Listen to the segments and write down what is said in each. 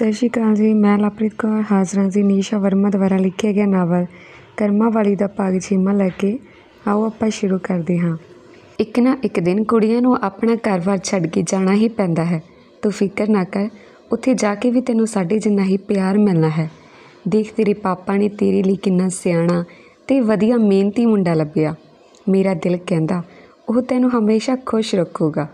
ਸਤਿ ਸ਼੍ਰੀ ਅਕਾਲ ਜੀ ਮੈਂ ਲਪ੍ਰੀਤ ਕੌਰ ਹਾਜ਼ਰਾਂ ਜੀ ਨੀਸ਼ਾ ਵਰਮਾ ਦੁਆਰਾ ਲਿਖਿਆ ਗਿਆ ਨਾਵਲ ਕਰਮਾ ਵਾਲੀ ਦਾ ਪਾਗ ਛੀਮਾ ਲੈ ਕੇ ਆਓ ਆਪਾਂ ਸ਼ੁਰੂ ਕਰਦੇ ਹਾਂ ਇੱਕ ਨਾ ਇੱਕ ਦਿਨ ਕੁੜੀਆਂ ਨੂੰ ਆਪਣਾ ਘਰ-ਬਾਰ ਛੱਡ ਕੇ ਜਾਣਾ ਹੀ ਪੈਂਦਾ ਹੈ ਤੂੰ ਫਿਕਰ ਨਾ ਕਰ ਉੱਥੇ ਜਾ ਕੇ ਵੀ ਤੈਨੂੰ ਸਾਡੇ ਜਿੰਨਾ ਹੀ ਪਿਆਰ ਮਿਲਣਾ ਹੈ ਦੇਖ ਤੇਰੇ ਪਾਪਾ ਨੇ ਤੇਰੇ ਲਈ ਕਿੰਨਾ ਸਿਆਣਾ ਤੇ ਵਧੀਆ ਮਿਹਨਤੀ ਮੁੰਡਾ ਲੱਭਿਆ ਮੇਰਾ ਦਿਲ ਕਹਿੰਦਾ ਉਹ ਤੈਨੂੰ ਹਮੇਸ਼ਾ ਖੁਸ਼ ਰੱਖੂਗਾ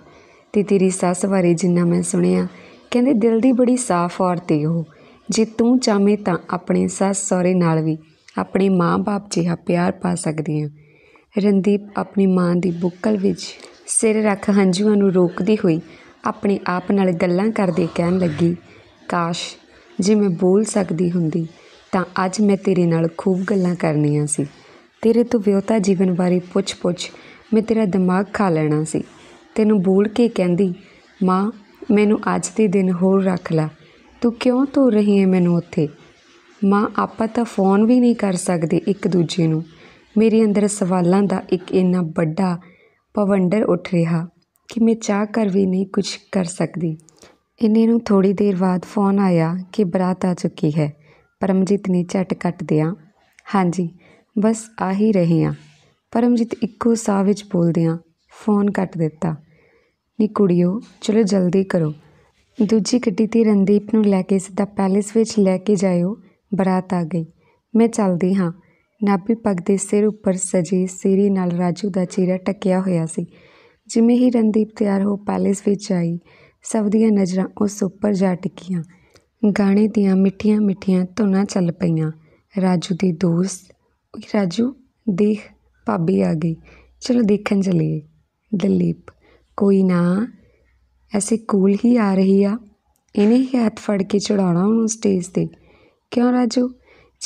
ਤੇ ਤੇਰੀ ਸੱਸ ਬਾਰੇ ਜਿੰਨਾ ਮੈਂ ਸੁਣਿਆ ਕਹਿੰਦੇ ਦਿਲ ਦੀ ਬੜੀ ਸਾਫ਼ ਔਰਤ ਏ ਉਹ ਜੇ ਤੂੰ ਚਾਹੇ ਤਾਂ ਆਪਣੇ ਸੱਸ ਸਹੁਰੇ ਨਾਲ ਵੀ ਆਪਣੇ ਮਾਂ-ਬਾਪ ਜਿਹਾ ਪਿਆਰ ਪਾ ਸਕਦੀ ਹੈ ਰਣਦੀਪ ਆਪਣੀ ਮਾਂ ਦੀ ਬੁੱਕਲ ਵਿੱਚ ਸਿਰ ਰੱਖ ਹੰਝੂਆਂ ਨੂੰ ਰੋਕਦੀ ਹੋਈ ਆਪਣੇ ਆਪ ਨਾਲ ਗੱਲਾਂ ਕਰਦੇ ਕਹਿਣ ਲੱਗੀ, "ਕਾਸ਼ ਜੇ ਮੈਂ ਬੋਲ ਸਕਦੀ ਹੁੰਦੀ ਤਾਂ ਅੱਜ ਮੈਂ ਤੇਰੇ ਨਾਲ ਖੂਬ ਗੱਲਾਂ ਕਰਨੀਆਂ ਸੀ। ਤੇਰੇ ਤੋਂ ਵਿਆਹੁਤਾ ਜੀਵਨ ਬਾਰੇ ਪੁੱਛ-ਪੁੱਛ ਮੈਂ ਤੇਰਾ ਦਿਮਾਗ ਖਾ ਲੈਣਾ ਸੀ।" ਤੈਨੂੰ ਬੋਲ ਕੇ ਕਹਿੰਦੀ, "ਮਾਂ ਮੈਨੂੰ ਅੱਜ ਦੇ ਦਿਨ ਹੋਰ ਰੱਖ ਲੈ ਤੂੰ ਕਿਉਂ ਧੋ ਰਹੀ ਹੈ ਮੈਨੂੰ ਉੱਥੇ ਮਾਂ ਆਪਾ ਤਾਂ ਫੋਨ ਵੀ ਨਹੀਂ ਕਰ ਸਕਦੇ ਇੱਕ ਦੂਜੇ ਨੂੰ ਮੇਰੇ ਅੰਦਰ ਸਵਾਲਾਂ ਦਾ ਇੱਕ ਇੰਨਾ ਵੱਡਾ ਭਵੰਡਰ ਉੱਠ ਰਿਹਾ ਕਿ ਮੈਂ ਚਾਹ ਕਰ ਵੀ ਨਹੀਂ ਕੁਝ ਕਰ ਸਕਦੀ ਇੰਨੇ ਨੂੰ ਥੋੜੀ ਦੇਰ ਬਾਅਦ ਫੋਨ ਆਇਆ ਕਿ ਬਰਾਤ ਆ ਚੁੱਕੀ ਹੈ ਪਰਮਜੀਤ ਨੇ ਝਟ ਕੱਟ ਦਿਆ ਹਾਂਜੀ ਬਸ ਆ ਹੀ ਰਹੇ ਆ ਪਰਮਜੀਤ ਇੱਕੋ ਸਾਹ ਵਿੱਚ ਬੋਲਦਿਆਂ ਫੋਨ ਕੱਟ ਦਿੱਤਾ ਨੀ ਕੁੜੀਓ ਚਲੋ ਜਲਦੀ ਕਰੋ ਦੂਜੀ ਗੱਡੀ 'ਤੇ ਰਣਦੀਪ ਨੂੰ ਲੈ ਕੇ ਸਿੱਧਾ ਪੈਲੇਸ ਵਿੱਚ ਲੈ ਕੇ ਜਾਇਓ ਬਰਾਤ ਆ ਗਈ ਮੈਂ ਚਲਦੀ ਹਾਂ ਨਾਭੀ ਪੱਗ ਦੇ ਸਿਰ ਉੱਪਰ ਸਜੀ ਸੀਰੀ ਨਾਲ ਰਾਜੂ ਦਾ ਚਿਹਰਾ ਟਕਿਆ ਹੋਇਆ ਸੀ ਜਿਵੇਂ ਹੀ ਰਣਦੀਪ ਤਿਆਰ ਹੋ ਪੈਲੇਸ ਵਿੱਚ ਆਈ ਸਭ ਦੀਆਂ ਨਜ਼ਰਾਂ ਉਸ ਉੱਪਰ ਜਾ ਟਿਕੀਆਂ ਗਾਣੇ ਦੀਆਂ ਮਿੱਠੀਆਂ ਮਿੱਠੀਆਂ ਧੁਨਾਂ ਚੱਲ ਪਈਆਂ ਰਾਜੂ ਦੀ ਦੋਸਤ ਓਏ ਰਾਜੂ ਦੇਖ ਭਾਬੀ ਆ ਗਈ ਚਲੋ ਦੇਖਣ ਚੱਲੀਏ ਦਲੀਪ ਕੋਈ ਨਾ ਐਸੇ ਕੂਲ ਹੀ ਆ ਰਹੀ ਆ ਇਹਨੇ ਹੀ ਹੱਥ ਫੜ ਕੇ ਚੜਾਉਣਾ ਉਹਨੂੰ ਸਟੇਜ 'ਤੇ ਕਿਉਂ ਰਾਜੂ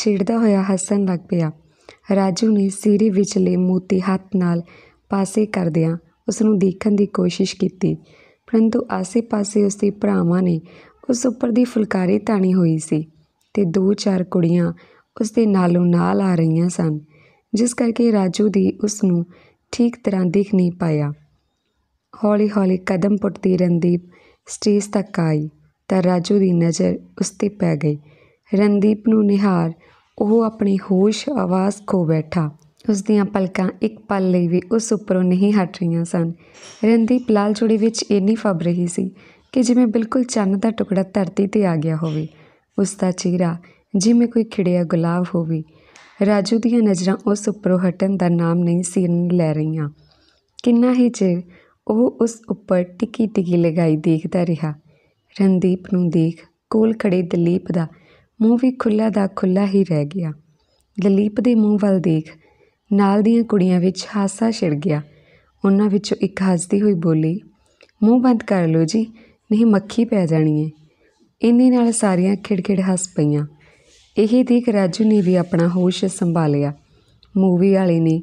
ਛੇੜਦਾ ਹੋਇਆ ਹੱਸਣ ਲੱਗ ਪਿਆ ਰਾਜੂ ਨੇ ਸਿਰੇ ਵਿਚਲੇ ਮੋਤੀ ਹੱਥ ਨਾਲ ਪਾਸੇ ਕਰਦਿਆਂ ਉਸ ਨੂੰ ਦੇਖਣ ਦੀ ਕੋਸ਼ਿਸ਼ ਕੀਤੀ ਪਰੰਤੂ ਆਸੇ-ਪਾਸੇ ਉਸ ਦੇ ਭਰਾਵਾਂ ਨੇ ਉਸ ਉੱਪਰ ਦੀ ਫੁਲਕਾਰੀ ਤਾਣੀ ਹੋਈ ਸੀ ਤੇ ਦੋ ਚਾਰ ਕੁੜੀਆਂ ਉਸ ਦੇ ਨਾਲੋਂ ਨਾਲ ਆ ਰਹੀਆਂ ਸਨ ਜਿਸ ਕਰਕੇ ਰਾਜੂ ਦੀ ਉਸ ਨੂੰ ਠੀਕ ਤਰ੍ਹਾਂ ਦਿਖ ਨਹੀਂ ਪਾਇਆ ਹੌਲੀ ਹੌਲੀ ਕਦਮ ਪੁੱਟਦੀ ਰਣਦੀਪ ਸਟੇਜ ਤੱਕ ਆਈ ਤਾਂ ਰਾਜੂ ਦੀ ਨਜ਼ਰ ਉਸ 'ਤੇ ਪੈ ਗਈ ਰਣਦੀਪ ਨੂੰ ਨਿਹਾਰ ਉਹ ਆਪਣੀ ਹੋਸ਼ ਆਵਾਜ਼ ਖੋ ਬੈਠਾ ਉਸ ਦੀਆਂ ਪਲਕਾਂ ਇੱਕ ਪਲ ਲਈ ਵੀ ਉਸ ਉੱਪਰੋਂ ਨਹੀਂ ਹਟ ਰਹੀਆਂ ਸਨ ਰਣਦੀਪ ਲਾਲ ਚੂੜੀ ਵਿੱਚ ਇੰਨੀ ਫੱਬ ਰਹੀ ਸੀ ਕਿ ਜਿਵੇਂ ਬਿਲਕੁਲ ਚੰਨ ਦਾ ਟੁਕੜਾ ਧਰਤੀ ਤੇ ਆ ਗਿਆ ਹੋਵੇ ਉਸ ਦਾ ਚਿਹਰਾ ਜਿਵੇਂ ਕੋਈ ਖਿੜਿਆ ਗੁਲਾਬ ਹੋਵੇ ਰਾਜੂ ਦੀਆਂ ਨਜ਼ਰਾਂ ਉਸ ਉੱਪਰੋਂ ਹਟਣ ਦਾ ਨਾਮ ਨਹੀਂ ਸੀ ਲੈ ਰਹੀਆਂ ਕਿੰਨਾ ਹੀ ਚਿਰ ਉਹ ਉਸ ਉੱਪਰ ਟਿੱਕੀ ਟਿੱਕੀ ਲਗਾਈ ਦੇਖਦਾ ਰਿਹਾ ਰਣਦੀਪ ਨੂੰ ਦੇਖ ਕੋਲ ਖੜੇ ਦਲੀਪ ਦਾ ਮੂੰਹ ਵੀ ਖੁੱਲਾ ਦਾ ਖੁੱਲਾ ਹੀ ਰਹਿ ਗਿਆ ਦਲੀਪ ਦੇ ਮੂੰਹ ਵੱਲ ਦੇਖ ਨਾਲ ਦੀਆਂ ਕੁੜੀਆਂ ਵਿੱਚ ਹਾਸਾ ਛਿੜ ਗਿਆ ਉਹਨਾਂ ਵਿੱਚੋਂ ਇੱਕ ਹੱਸਦੀ ਹੋਈ ਬੋਲੀ ਮੂੰਹ ਬੰਦ ਕਰ ਲਓ ਜੀ ਨਹੀਂ ਮੱਖੀ ਪੈ ਜਾਣੀ ਏ ਇੰਨੇ ਨਾਲ ਸਾਰੀਆਂ ਖਿੜਖਿੜ ਹੱਸ ਪਈਆਂ ਇਹ ਦੇਖ ਰਾਜੂ ਨੇ ਵੀ ਆਪਣਾ ਹੋਸ਼ ਸੰਭਾਲਿਆ ਮੂਵੀ ਵਾਲੇ ਨੇ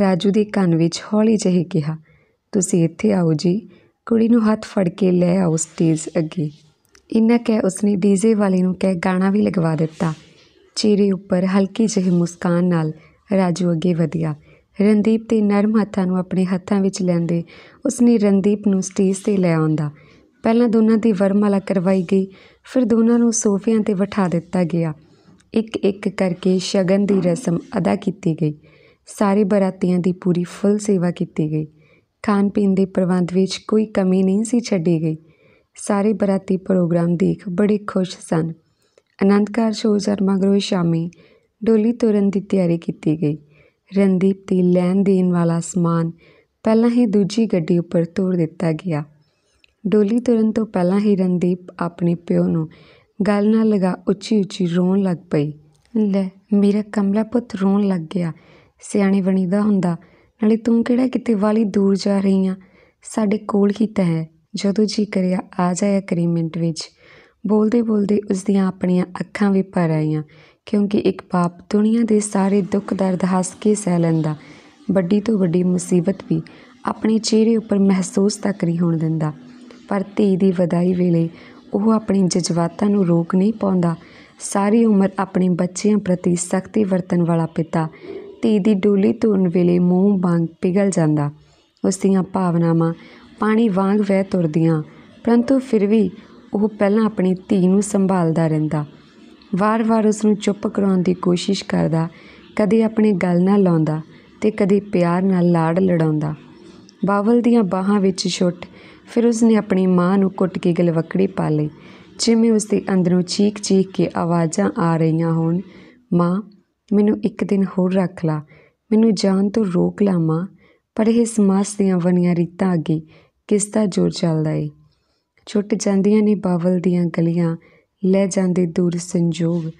ਰਾਜੂ ਦੇ ਕੰਨ ਵਿੱਚ ਹੌਲੀ ਜਿਹੇ ਕਿਹਾ ਤੁਸੀਂ ਇੱਥੇ ਆਓ ਜੀ ਕੁੜੀ ਨੂੰ ਹੱਥ ਫੜ ਕੇ ਲੈ ਆਓ ਸਟੇਜ ਅੱਗੇ ਇੰਨਾ ਕਹਿ ਉਸਨੇ ਡੀਜੇ ਵਾਲੇ ਨੂੰ ਕਹਿ ਗਾਣਾ ਵੀ ਲਗਵਾ ਦਿੱਤਾ ਚਿਹਰੇ ਉੱਪਰ ਹਲਕੀ ਜਿਹੀ ਮੁਸਕਾਨ ਨਾਲ ਰਾਜੂ ਅੱਗੇ ਵਧਿਆ ਰਣਦੀਪ ਤੇ ਨਰਮ ਹੱਥਾਂ ਨੂੰ ਆਪਣੇ ਹੱਥਾਂ ਵਿੱਚ ਲੈਂਦੇ ਉਸਨੇ ਰਣਦੀਪ ਨੂੰ ਸਟੇਜ ਤੇ ਲੈ ਆਉਂਦਾ ਪਹਿਲਾਂ ਦੋਨਾਂ ਦੀ ਵਰਮਾਲਾ ਕਰਵਾਈ ਗਈ ਫਿਰ ਦੋਨਾਂ ਨੂੰ ਸੋਫਿਆਂ ਤੇ ਬਿਠਾ ਦਿੱਤਾ ਗਿਆ ਇੱਕ ਇੱਕ ਕਰਕੇ ਸ਼ਗਨ ਦੀ ਰਸਮ ਅਦਾ ਕੀਤੀ ਗਈ ਸਾਰੇ ਬਰਾਤੀਆਂ ਦੀ ਪੂਰੀ ਫੁੱਲ ਸੇਵਾ ਕੀਤੀ ਗਈ ਖਾਣ ਪੀਣ ਦੇ ਪ੍ਰਬੰਧ ਵਿੱਚ ਕੋਈ ਕਮੀ ਨਹੀਂ ਸੀ ਛੱਡੀ ਗਈ ਸਾਰੇ ਬਰਾਤੀ ਪ੍ਰੋਗਰਾਮ ਦੇਖ ਬੜੇ ਖੁਸ਼ ਸਨ ਆਨੰਦ ਸ਼ੋਅ ਹੋ ਜਰ ਸ਼ਾਮੀ ਡੋਲੀ ਤੁਰਨ ਦੀ ਤਿਆਰੀ ਕੀਤੀ ਗਈ ਰਣਦੀਪ ਦੀ ਲੈਣ ਦੇਣ ਵਾਲਾ ਸਮਾਨ ਪਹਿਲਾਂ ਹੀ ਦੂਜੀ ਗੱਡੀ ਉੱਪਰ ਤੋਰ ਦਿੱਤਾ ਗਿਆ ਡੋਲੀ ਤੁਰਨ ਤੋਂ ਪਹਿਲਾਂ ਹੀ ਰਣਦੀਪ ਆਪਣੇ ਪਿਓ ਨੂੰ ਗੱਲ ਨਾਲ ਲਗਾ ਉੱਚੀ ਉੱਚੀ ਰੋਣ ਲੱਗ ਪਈ ਲੈ ਮੇਰਾ ਕਮਲਾ ਪੁੱਤ ਰੋਣ ਲੱਗ ਗਿਆ ਸਿਆਣੀ ਬਣੀਦਾ ਹੁੰਦਾ ਨਾਲੇ ਤੂੰ ਕਿਹੜਾ ਕਿਤੇ ਵਾਲੀ ਦੂਰ ਜਾ ਰਹੀ ਆ ਸਾਡੇ ਕੋਲ ਹੀ ਤਾਂ ਹੈ ਜਦੋਂ ਜੀ ਕਰਿਆ ਆ ਜਾਇਆ ਕਰੀ ਮਿੰਟ ਵਿੱਚ ਬੋਲਦੇ ਬੋਲਦੇ ਉਸ ਦੀਆਂ ਆਪਣੀਆਂ ਅੱਖਾਂ ਵੀ ਭਰ ਆਈਆਂ ਕਿਉਂਕਿ ਇੱਕ ਪਾਪ ਦੁਨੀਆ ਦੇ ਸਾਰੇ ਦੁੱਖ ਦਰਦ ਹੱਸ ਕੇ ਸਹਿ ਲੈਂਦਾ ਵੱਡੀ ਤੋਂ ਵੱਡੀ ਮੁਸੀਬਤ ਵੀ ਆਪਣੇ ਚਿਹਰੇ ਉੱਪਰ ਮਹਿਸੂਸ ਤੱਕ ਨਹੀਂ ਹੋਣ ਦਿੰਦਾ ਪਰ ਧੀ ਦੀ ਵਿਦਾਈ ਵੇਲੇ ਉਹ ਆਪਣੀ ਜਜ਼ਬਾਤਾਂ ਨੂੰ ਰੋਕ ਨਹੀਂ ਪਾਉਂਦਾ ਸਾਰੀ ਉਮਰ ਆਪਣੇ ਬੱਚਿਆਂ ਪ੍ਰਤੀ ਸਖਤੀ ਵਰਤਣ ਵਾਲਾ ਪਿਤਾ ਧੀ ਦੀ ਡੋਲੀ ਤੁਰਨ ਵੇਲੇ ਮੂੰਹ ਬੰਗ ਪਿਗਲ ਜਾਂਦਾ ਉਸ ਦੀਆਂ ਭਾਵਨਾਵਾਂ ਪਾਣੀ ਵਾਂਗ ਵਹਿ ਤੁਰਦੀਆਂ ਪਰੰਤੂ ਫਿਰ ਵੀ ਉਹ ਪਹਿਲਾਂ ਆਪਣੀ ਧੀ ਨੂੰ ਸੰਭਾਲਦਾ ਰਹਿੰਦਾ ਵਾਰ-ਵਾਰ ਉਸ ਨੂੰ ਚੁੱਪ ਕਰਾਉਣ ਦੀ ਕੋਸ਼ਿਸ਼ ਕਰਦਾ ਕਦੇ ਆਪਣੀ ਗੱਲ ਨਾਲ ਲਾਉਂਦਾ ਤੇ ਕਦੇ ਪਿਆਰ ਨਾਲ ਲਾੜ ਲੜਾਉਂਦਾ ਬਾਵਲ ਦੀਆਂ ਬਾਹਾਂ ਵਿੱਚ ਛੁੱਟ ਫਿਰ ਉਸ ਨੇ ਆਪਣੀ ਮਾਂ ਨੂੰ ਕੁੱਟ ਕੇ ਗਲਵਕੜੀ ਪਾ ਲਈ ਜਿਵੇਂ ਉਸ ਦੇ ਅੰਦਰੋਂ ਚੀਕ-ਚੀਕ ਕੇ ਆਵਾਜ਼ਾਂ ਆ ਰਹੀਆਂ ਹੋਣ ਮਾਂ ਮੈਨੂੰ ਇੱਕ ਦਿਨ ਹੋਰ ਰੱਖ ਲਾ ਮੈਨੂੰ ਜਾਣ ਤੋਂ ਰੋਕ ਲਾ ਪਰ ਇਹ ਸਮਾਸ ਦੀਆਂ ਬਣੀਆਂ ਰੀਤਾਂ ਅੱਗੇ ਕਿਸ ਦਾ ਜ਼ੋਰ ਚੱਲਦਾ ਏ ਛੁੱਟ ਜਾਂਦੀਆਂ ਨੇ ਬਾਵਲ ਦੀਆਂ ਗਲੀਆਂ ਲੈ ਜਾਂਦੇ ਦੂਰ ਸੰਜੋਗ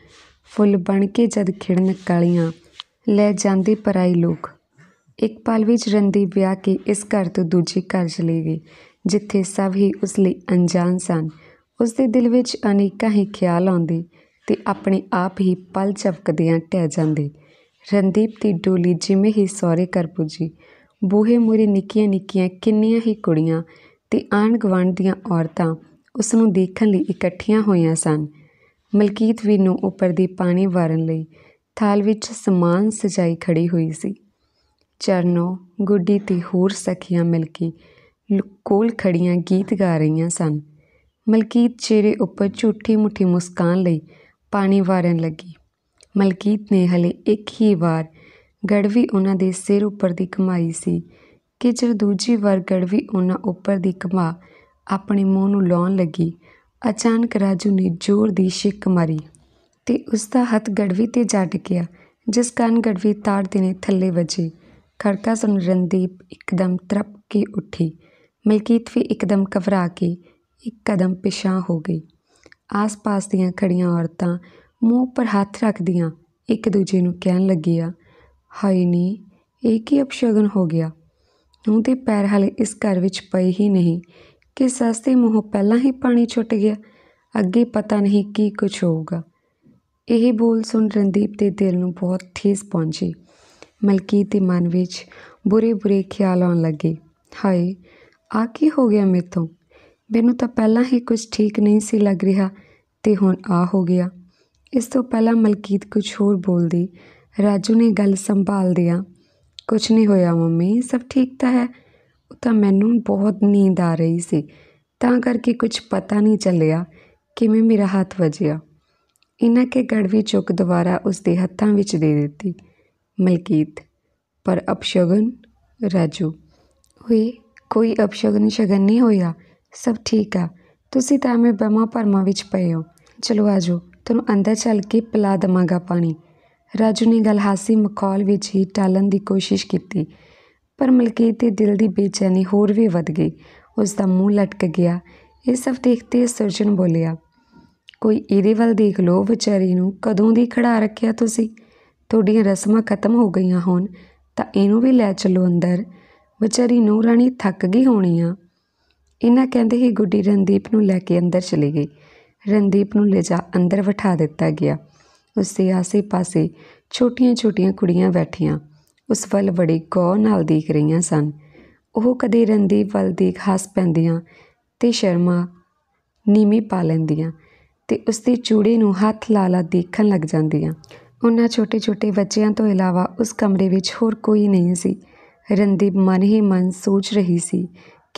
ਫੁੱਲ ਬਣ ਕੇ ਜਦ ਖਿੜਨ ਕਾਲੀਆਂ ਲੈ ਜਾਂਦੇ ਪਰਾਈ ਲੋਕ ਇੱਕ ਪਲ ਵਿੱਚ ਰੰਦੀ ਵਿਆਹ ਕੇ ਇਸ ਘਰ ਤੋਂ ਦੂਜੇ ਘਰ ਚਲੇ ਗਏ ਜਿੱਥੇ ਸਭ ਹੀ ਉਸ ਲਈ ਅਣਜਾਣ ਸਨ ਉਸ ਦੇ ਦਿਲ ਵਿੱਚ ਅਨੇਕਾਂ ਹੀ ਖਿਆਲ ਆਉਂਦੇ ਤੇ ਆਪਣੇ ਆਪ ਹੀ ਪਲ ਝਪਕਦਿਆਂ ਟਹਿ ਜਾਂਦੇ। ਰਣਦੀਪ ਦੀ ਡੋਲੀ ਜਿਵੇਂ ਹੀ ਸੌਰੇ ਕਰ ਪੁੱਜੀ, ਬੂਹੇ ਮੂਰੇ ਨਿੱਕੀਆਂ-ਨਿੱਕੀਆਂ ਕਿੰਨੀਆਂ ਹੀ ਕੁੜੀਆਂ ਤੇ ਆਣ ਗਵਣ ਦੀਆਂ ਔਰਤਾਂ ਉਸ ਨੂੰ ਦੇਖਣ ਲਈ ਇਕੱਠੀਆਂ ਹੋਈਆਂ ਸਨ। ਮਲਕੀਤ ਵੀ ਨੂੰ ਉੱਪਰ ਦੀ ਪਾਣੀ ਵਾਰਨ ਲਈ ਥਾਲ ਵਿੱਚ ਸਮਾਨ ਸਜਾਈ ਖੜੀ ਹੋਈ ਸੀ। ਚਰਨੋ, ਗੁੱਡੀ ਤੇ ਹੋਰ ਸਖੀਆਂ ਮਿਲ ਕੇ ਕੋਲ ਖੜੀਆਂ ਗੀਤ ਗਾ ਰਹੀਆਂ ਸਨ। ਮਲਕੀਤ ਚਿਹਰੇ ਉੱਪਰ ਝੂਠੀ ਮੁੱਠੀ ਮੁਸਕਾਨ ਲਈ ਪਾਣੀ ਵਾਰਨ ਲੱਗੀ ਮਲਕੀਤ ਨੇ ਹਲੇ ਇੱਕ ਹੀ ਵਾਰ ਗੜਵੀ ਉਹਨਾਂ ਦੇ ਸਿਰ ਉੱਪਰ ਦੀ ਕਮਾਈ ਸੀ ਕਿ ਜਦ ਦੂਜੀ ਵਾਰ ਗੜਵੀ ਉਹਨਾਂ ਉੱਪਰ ਦੀ ਕਮਾ ਆਪਣੇ ਮੂੰਹ ਨੂੰ ਲਾਉਣ ਲੱਗੀ ਅਚਾਨਕ ਰਾਜੂ ਨੇ ਜ਼ੋਰ ਦੀ ਛਿੱਕ ਮਾਰੀ ਤੇ ਉਸ ਦਾ ਹੱਥ ਗੜਵੀ ਤੇ ਜੱਟ ਗਿਆ ਜਿਸ ਕਾਰਨ ਗੜਵੀ ਤਾੜ ਦੇ ਨੇ ਥੱਲੇ ਵਜੇ ਖੜਕਾ ਸੁਣ ਰਣਦੀਪ ਇੱਕਦਮ ਤਰਪ ਕੇ ਉੱਠੀ ਮਲਕੀਤ ਵੀ ਇੱਕਦਮ ਘਬਰਾ ਕੇ ਇੱਕ ਕਦਮ ਪਿਛਾਂ ਹੋ ਗਈ ਆਸ-ਪਾਸ ਦੀਆਂ ਖੜੀਆਂ ਔਰਤਾਂ ਮੂੰਹ ਪਰ ਹੱਥ ਰੱਖਦੀਆਂ ਇੱਕ ਦੂਜੇ ਨੂੰ ਕਹਿਣ ਲੱਗੀਆਂ, ਹਾਈ ਨੀ, ਇਹ ਕੀ ਅਪਸ਼ਗਨ ਹੋ ਗਿਆ! ਨੂੰ ਤੇ ਪੈਰ ਹਲੇ ਇਸ ਘਰ ਵਿੱਚ ਪਏ ਹੀ ਨਹੀਂ ਕਿ ਸਸਤੇ ਮੂੰਹ ਪਹਿਲਾਂ ਹੀ ਪਾਣੀ ਛੁੱਟ ਗਿਆ। ਅੱਗੇ ਪਤਾ ਨਹੀਂ ਕੀ ਕੁਝ ਹੋਊਗਾ।" ਇਹ ਬੋਲ ਸੁਣ ਰਣਦੀਪ ਦੇ ਦਿਲ ਨੂੰ ਬਹੁਤ ਠੇਸ ਪਹੁੰਚੀ। ਮਲਕੀਤ ਦੇ ਮਨ ਵਿੱਚ ਬੁਰੇ-ਬੁਰੇ ਖ਼ਿਆਲ ਆਉਣ ਲੱਗੇ, "ਹਾਏ, ਆ ਕੀ ਹੋ ਗਿਆ ਮੇਤੋਂ ਮੈਨੂੰ ਤਾਂ ਪਹਿਲਾਂ ਹੀ ਕੁਝ ਠੀਕ ਨਹੀਂ ਸੀ ਲੱਗ ਰਿਹਾ ਤੇ ਹੁਣ ਆ ਹੋ ਗਿਆ ਇਸ ਤੋਂ ਪਹਿਲਾਂ ਮਲਕੀਤ ਕੁਝ ਹੋਰ ਬੋਲਦੀ ਰਾਜੂ ਨੇ ਗੱਲ ਸੰਭਾਲ ਦਿਆ ਕੁਝ ਨਹੀਂ ਹੋਇਆ ਮੰਮੀ ਸਭ ਠੀਕ ਤਾਂ ਹੈ ਉਹ ਤਾਂ ਮੈਨੂੰ ਬਹੁਤ ਨੀਂਦ ਆ ਰਹੀ ਸੀ ਤਾਂ ਕਰਕੇ ਕੁਝ ਪਤਾ ਨਹੀਂ ਚੱਲਿਆ ਕਿਵੇਂ ਮੇਰਾ ਹੱਥ ਵਜਿਆ ਇਹਨਾਂ ਕੇ ਗੜਵੀ ਚੁੱਕ ਦੁਬਾਰਾ ਉਸ ਦੇ ਹੱਥਾਂ ਵਿੱਚ ਦੇ ਦਿੱਤੀ ਮਲਕੀਤ ਪਰ ਅਪਸ਼ਗਨ ਰਾਜੂ ਹੋਈ ਕੋਈ ਅਪਸ਼ਗਨ ਸ਼ਗਨ ਨਹੀਂ ਹੋਇਆ ਸਭ ਠੀਕ ਆ ਤੁਸੀਂ ਤਾਂ ਮੇ ਬਮਾ ਪਰਮਾ ਵਿੱਚ ਪਏ ਹੋ ਚਲੋ ਆ ਜਾਓ ਤੁਹਾਨੂੰ ਅੰਦਰ ਚੱਲ ਕੇ ਪਿਲਾ ਦਮਾਗਾ ਪਾਣੀ ਰਾਜੂ ਨੇ ਗੱਲ ਹਾਸੀ ਮਖੌਲ ਵਿੱਚ ਹੀ ਟਾਲਣ ਦੀ ਕੋਸ਼ਿਸ਼ ਕੀਤੀ ਪਰ ਮਲਕੀਤ ਦੇ ਦਿਲ ਦੀ ਬੇਚੈਨੀ ਹੋਰ ਵੀ ਵੱਧ ਗਈ ਉਸ ਦਾ ਮੂੰਹ ਲਟਕ ਗਿਆ ਇਹ ਸਭ ਦੇਖਦੇ ਸਰਜਨ ਬੋਲਿਆ ਕੋਈ ਇਹਦੇ ਵੱਲ ਦੇਖ ਲੋ ਵਿਚਾਰੀ ਨੂੰ ਕਦੋਂ ਦੀ ਖੜਾ ਰੱਖਿਆ ਤੁਸੀਂ ਤੁਹਾਡੀਆਂ ਰਸਮਾਂ ਖਤਮ ਹੋ ਗਈਆਂ ਹੁਣ ਤਾਂ ਇਹਨੂੰ ਵੀ ਲੈ ਚੱਲੋ ਅੰਦਰ ਵਿਚਾਰੀ ਰਾਣੀ ਥੱਕ ਗਈ ਹੋਣੀ ਆ ਇਹਨਾਂ ਕਹਿੰਦੇ ਹੀ ਗੁੱਡੀ ਰਣਦੀਪ ਨੂੰ ਲੈ ਕੇ ਅੰਦਰ ਚਲੀ ਗਈ ਰਣਦੀਪ ਨੂੰ ਲੈ ਜਾ ਅੰਦਰ ਬਿਠਾ ਦਿੱਤਾ ਗਿਆ ਉਸ ਦੇ ਆਸੇ-ਪਾਸੇ ਛੋਟੀਆਂ-ਛੋਟੀਆਂ ਕੁੜੀਆਂ ਬੈਠੀਆਂ ਉਸ ਵੱਲ ਬੜੀ ਗੌਰ ਨਾਲ ਦੇਖ ਰਹੀਆਂ ਸਨ ਉਹ ਕਦੇ ਰਣਦੀਪ ਵੱਲ ਦੇਖ ਹੱਸ ਪੈਂਦੀਆਂ ਤੇ ਸ਼ਰਮਾ ਨੀਮੀ ਪਾ ਲੈਂਦੀਆਂ ਤੇ ਉਸ ਦੇ ਚੂੜੇ ਨੂੰ ਹੱਥ ਲਾ ਲਾ ਦੇਖਣ ਲੱਗ ਜਾਂਦੀਆਂ ਉਹਨਾਂ ਛੋਟੇ-ਛੋਟੇ ਬੱਚਿਆਂ ਤੋਂ ਇਲਾਵਾ ਉਸ ਕਮਰੇ ਵਿੱਚ ਹੋਰ ਕੋਈ ਨਹੀਂ ਸੀ ਰਣਦੀਪ ਮਨ ਹੀ ਮਨ ਸੋਚ ਰਹੀ ਸੀ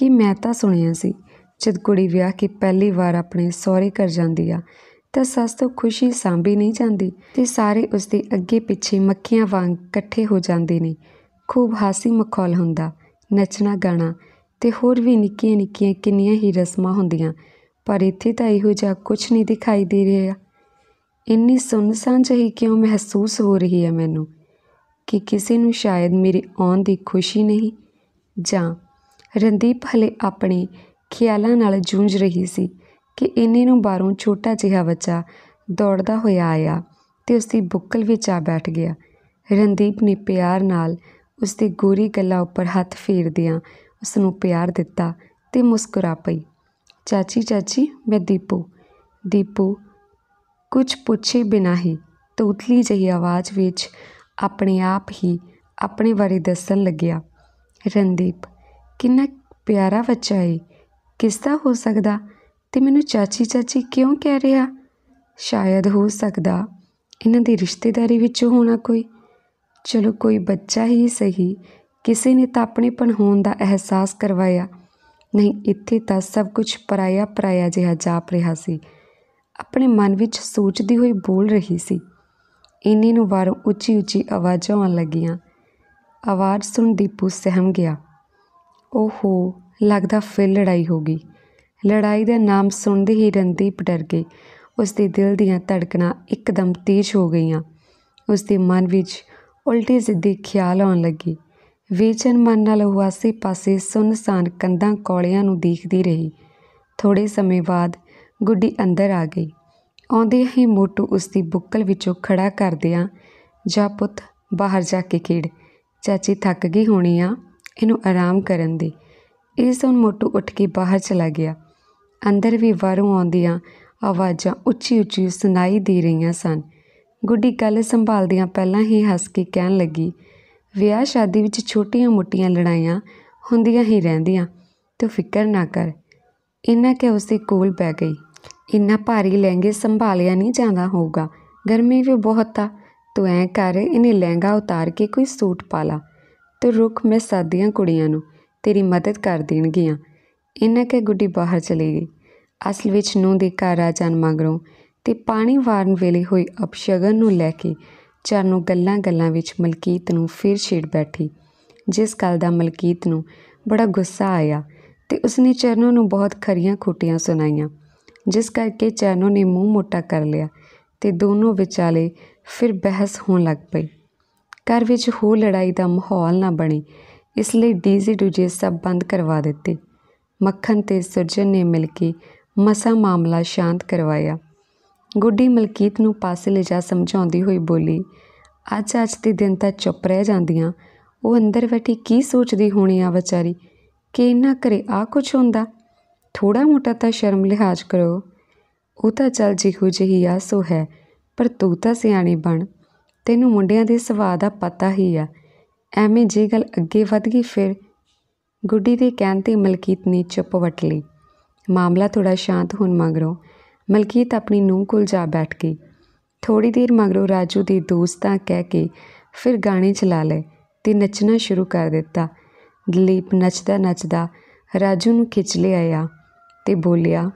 ਕਿ ਮੈਂ ਤਾਂ ਸੁਣਿਆ ਸੀ ਜਦ ਕੁੜੀ ਵਿਆਹ ਕੇ ਪਹਿਲੀ ਵਾਰ ਆਪਣੇ ਸਹੁਰੇ ਘਰ ਜਾਂਦੀ ਆ ਤਾਂ ਸੱਸ ਤੋਂ ਖੁਸ਼ੀ ਸਾਂਭੀ ਨਹੀਂ ਜਾਂਦੀ ਤੇ ਸਾਰੇ ਉਸ ਦੇ ਅੱਗੇ ਪਿੱਛੇ ਮੱਖੀਆਂ ਵਾਂਗ ਇਕੱਠੇ ਹੋ ਜਾਂਦੇ ਨੇ ਖੂਬ ਹਾਸੀ ਮਖੌਲ ਹੁੰਦਾ ਨੱਚਣਾ ਗਾਣਾ ਤੇ ਹੋਰ ਵੀ ਨਿੱਕੀਆਂ ਨਿੱਕੀਆਂ ਕਿੰਨੀਆਂ ਹੀ ਰਸਮਾਂ ਹੁੰਦੀਆਂ ਪਰ ਇੱਥੇ ਤਾਂ ਇਹੋ ਜਿਹਾ ਕੁਝ ਨਹੀਂ ਦਿਖਾਈ ਦੇ ਰਿਹਾ ਇੰਨੀ ਸੁੰਨਸਾਂ ਜਿਹੀ ਕਿਉਂ ਮਹਿਸੂਸ ਹੋ ਰਹੀ ਹੈ ਮੈਨੂੰ ਕਿ ਕਿਸੇ ਨੂੰ ਸ਼ਾਇਦ ਮੇਰੇ ਆਉਣ ਦੀ ਖੁਸ਼ੀ ਨਹੀਂ ਜਾਂ ਰਣਦੀਪ ਹਲੇ ਆਪਣੇ ਖਿਆਲਾਂ ਨਾਲ ਜੂਝ ਰਹੀ ਸੀ ਕਿ ਇੰਨੇ ਨੂੰ ਬਾਹਰੋਂ ਛੋਟਾ ਜਿਹਾ ਬੱਚਾ ਦੌੜਦਾ ਹੋਇਆ ਆਇਆ ਤੇ ਉਸ ਦੀ ਬੁੱਕਲ ਵਿੱਚ ਆ ਬੈਠ ਗਿਆ ਰਣਦੀਪ ਨੇ ਪਿਆਰ ਨਾਲ ਉਸ ਦੀ ਗੋਰੀ ਗੱਲਾਂ ਉੱਪਰ ਹੱਥ ਫੇਰਦਿਆਂ ਉਸ ਨੂੰ ਪਿਆਰ ਦਿੱਤਾ ਤੇ ਮੁਸਕਰਾ ਪਈ ਚਾਚੀ ਚਾਚੀ ਮੈਂ ਦੀਪੂ ਦੀਪੂ ਕੁਝ ਪੁੱਛੇ ਬਿਨਾ ਹੀ ਤੂਤਲੀ ਜਿਹੀ ਆਵਾਜ਼ ਵਿੱਚ ਆਪਣੇ ਆਪ ਹੀ ਆਪਣੇ ਬਾਰੇ ਦੱਸਣ ਲੱਗਿਆ ਰਣਦੀਪ ਕਿੰਨਾ ਪਿਆਰਾ ਬੱਚਾ ਏ ਕਿਸ ਦਾ ਹੋ ਸਕਦਾ ਤੇ ਮੈਨੂੰ ਚਾਚੀ ਚਾਚੀ ਕਿਉਂ ਕਹਿ ਰਿਹਾ ਸ਼ਾਇਦ ਹੋ ਸਕਦਾ ਇਹਨਾਂ ਦੀ ਰਿਸ਼ਤੇਦਾਰੀ ਵਿੱਚ ਹੋਣਾ ਕੋਈ ਚਲੋ ਕੋਈ ਬੱਚਾ ਹੀ ਸਹੀ ਕਿਸੇ ਨੇ ਤਾਂ ਆਪਣੇਪਣ ਹੋਣ ਦਾ ਅਹਿਸਾਸ ਕਰਵਾਇਆ ਨਹੀਂ ਇੱਥੇ ਤਾਂ ਸਭ ਕੁਝ ਪਰਾਇਆ ਪਰਾਇਆ ਜਿਹਾ ਜਾਪ ਰਿਹਾ ਸੀ ਆਪਣੇ ਮਨ ਵਿੱਚ ਸੋਚਦੀ ਹੋਈ ਬੋਲ ਰਹੀ ਸੀ ਇੰਨੇ ਨੂੰ ਵਾਰੋਂ ਉੱਚੀ ਉੱਚੀ ਆਵਾਜ਼ਾਂ ਆਉਣ ਲੱਗੀਆਂ ਆਵਾਜ਼ ਸੁਣ ਦੀਪੂ ਸਹਿਮ ਗਿਆ ਓਹੋ ਲੱਗਦਾ ਫਿਰ ਲੜਾਈ ਹੋ ਗਈ ਲੜਾਈ ਦਾ ਨਾਮ ਸੁਣਦੇ ਹੀ ਰੰਦੀਪ ਡਰ ਗਈ ਉਸ ਦੇ ਦਿਲ ਦੀਆਂ ਧੜਕਣਾਂ ਇੱਕਦਮ ਤੇਜ਼ ਹੋ ਗਈਆਂ ਉਸ ਦੇ ਮਨ ਵਿੱਚ ਉਲਟੇ ਜ਼ਿੱਦੀ ਖਿਆਲ ਆਉਣ ਲੱਗੇ ਵੇਚਨ ਮਨ ਨਾਲ ਹਵਾਸੀ ਪਾਸੇ ਸੁੰਨਸਾਨ ਕੰਧਾਂ ਕੋਲਿਆਂ ਨੂੰ ਦੇਖਦੀ ਰਹੀ ਥੋੜੇ ਸਮੇਂ ਬਾਅਦ ਗੁੱਡੀ ਅੰਦਰ ਆ ਗਈ ਆਉਂਦੇ ਹੀ ਮੋਟੂ ਉਸ ਦੀ ਬੁੱਕਲ ਵਿੱਚੋਂ ਖੜਾ ਕਰਦਿਆਂ ਜਾ ਪੁੱਤ ਬਾਹਰ ਜਾ ਕੇ ਖੇਡ ਚਾਚੀ ਥੱਕ ਗਈ ਹੋਣੀ ਆ ਇਹਨੂੰ ਆਰਾਮ ਕਰਨ ਦੇ ਇਸ ਤੋਂ ਮੋਟੂ ਉੱਠ ਕੇ ਬਾਹਰ ਚਲਾ ਗਿਆ ਅੰਦਰ ਵੀ ਵਾਰੋਂ ਆਉਂਦੀਆਂ ਆਵਾਜ਼ਾਂ ਉੱਚੀ-ਉੱਚੀ ਸੁਣਾਈ ਦੇ ਰਹੀਆਂ ਸਨ ਗੁੱਡੀ ਗੱਲ ਸੰਭਾਲਦਿਆਂ ਪਹਿਲਾਂ ਹੀ ਹੱਸ ਕੇ ਕਹਿਣ ਲੱਗੀ ਵਿਆਹ ਸ਼ਾਦੀ ਵਿੱਚ ਛੋਟੀਆਂ-ਮੋਟੀਆਂ ਲੜਾਈਆਂ ਹੁੰਦੀਆਂ ਹੀ ਰਹਿੰਦੀਆਂ ਤੂੰ ਫਿਕਰ ਨਾ ਕਰ ਇੰਨਾ ਕਿ ਉਸੇ ਕੋਲ ਬੈ ਗਈ ਇੰਨਾ ਭਾਰੀ ਲਹਿੰਗੇ ਸੰਭਾਲਿਆ ਨਹੀਂ ਜਾਂਦਾ ਹੋਊਗਾ ਗਰਮੀ ਵੀ ਬਹੁਤ ਆ ਤੂੰ ਐ ਕਰ ਇਹਨੇ ਲਹਿੰਗਾ ਉਤਾਰ ਕੇ ਕੋਈ ਸੂਟ ਪਾ ਲਾ ਤੂੰ ਰੁੱਖ ਮੈਂ ਸਾਦੀਆਂ ਕੁੜੀਆਂ ਨੂੰ ਤੇਰੀ ਮਦਦ ਕਰ ਦੇਣਗੀਆਂ ਇਹਨਾਂ ਕੇ ਗੁੱਡੀ ਬਾਹਰ ਚਲੀ ਗਈ ਅਸਲ ਵਿੱਚ ਨੂੰ ਦੇ ਘਰ ਆ ਜਾਣ ਮਗਰੋਂ ਤੇ ਪਾਣੀ ਵਾਰਨ ਵੇਲੇ ਹੋਈ ਅਪਸ਼ਗਨ ਨੂੰ ਲੈ ਕੇ ਚਾਰਨੋਂ ਗੱਲਾਂ-ਗੱਲਾਂ ਵਿੱਚ ਮਲਕੀਤ ਨੂੰ ਫਿਰ ਛੇੜ ਬੈਠੀ ਜਿਸ ਕਲ ਦਾ ਮਲਕੀਤ ਨੂੰ ਬੜਾ ਗੁੱਸਾ ਆਇਆ ਤੇ ਉਸਨੇ ਚਰਨੋਂ ਨੂੰ ਬਹੁਤ ਖਰੀਆਂ ਖੋਟੀਆਂ ਸੁਣਾਈਆਂ ਜਿਸ ਕਰਕੇ ਚਰਨੋਂ ਨੇ ਮੂੰਹ ਮੋਟਾ ਕਰ ਲਿਆ ਤੇ ਦੋਨੋਂ ਵਿਚਾਲੇ ਫਿਰ ਬਹਿਸ ਹੋਣ ਲੱਗ ਪਈ ਘਰ ਵਿੱਚ ਹੋ ਲੜਾਈ ਦਾ ਮਾਹੌਲ ਨਾ ਬਣੇ ਇਸ ਲਈ ਡੀਜ਼ੀ ਡੂਜੇ ਸਭ ਬੰਦ ਕਰਵਾ ਦਿੱਤੇ ਮੱਖਣ ਤੇ ਸੁਰਜਨ ਨੇ ਮਿਲ ਕੇ ਮਸਾ ਮਾਮਲਾ ਸ਼ਾਂਤ ਕਰਵਾਇਆ ਗੁੱਡੀ ਮਲਕੀਤ ਨੂੰ ਪਾਸੇ ਲੈ ਜਾ ਸਮਝਾਉਂਦੀ ਹੋਈ ਬੋਲੀ ਅੱਜ ਅੱਜ ਦੇ ਦਿਨ ਤਾਂ ਚੁੱਪ ਰਹਿ ਜਾਂਦੀਆਂ ਉਹ ਅੰਦਰ ਬੈਠੀ ਕੀ ਸੋਚਦੀ ਹੋਣੀ ਆ ਵਿਚਾਰੀ ਕਿ ਇਹਨਾਂ ਘਰੇ ਆ ਕੁਝ ਹੁੰਦਾ ਥੋੜਾ ਮੋਟਾ ਤਾਂ ਸ਼ਰਮ ਲਿਹਾਜ਼ ਕਰੋ ਉਹ ਤਾਂ ਚੱਲ ਜਿਹੋ ਜਿਹੀ ਆ ਸੋ ਹੈ ਪਰ ਤੂੰ ਤਾਂ ਸਿਆਣੀ ਬਣ ਤੈਨੂੰ ਮੁੰਡਿਆਂ ਦੇ ਸੁਭਾਅ ਦਾ ਪਤਾ ਹੀ ਆ ਐਵੇਂ ਜੇ ਗੱਲ ਅੱਗੇ ਵਧ ਗਈ ਫਿਰ ਗੁੱਡੀ ਦੇ ਕਹਿਣ ਤੇ ਮਲਕੀਤ ਨੇ ਚੁੱਪ ਵਟ ਲਈ ਮਾਮਲਾ ਥੋੜਾ ਸ਼ਾਂਤ ਹੋਣ ਮਗਰੋਂ ਮਲਕੀਤ ਆਪਣੀ ਨੂੰਹ ਕੋਲ ਜਾ ਬੈਠ ਗਈ ਥੋੜੀ ਦੇਰ ਮਗਰੋਂ ਰਾਜੂ ਦੇ ਦੋਸਤਾਂ ਕਹਿ ਕੇ ਫਿਰ ਗਾਣੇ ਚਲਾ ਲਏ ਤੇ ਨੱਚਣਾ ਸ਼ੁਰੂ ਕਰ ਦਿੱਤਾ ਦਲੀਪ ਨੱਚਦਾ ਨੱਚਦਾ ਰਾਜੂ ਨੂੰ ਖਿੱਚ ਲਿਆ ਤੇ ਬੋਲਿਆ